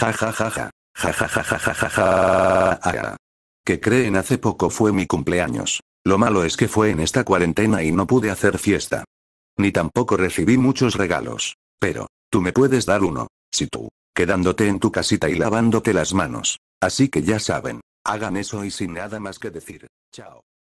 Ja ja ja ja. Ah, que creen hace poco fue mi cumpleaños. Lo malo es que fue en esta cuarentena y no pude hacer fiesta. Ni tampoco recibí muchos regalos. Pero, tú me puedes dar uno, si tú, quedándote en tu casita y lavándote las manos. Así que ya saben, hagan eso y sin nada más que decir. Chao.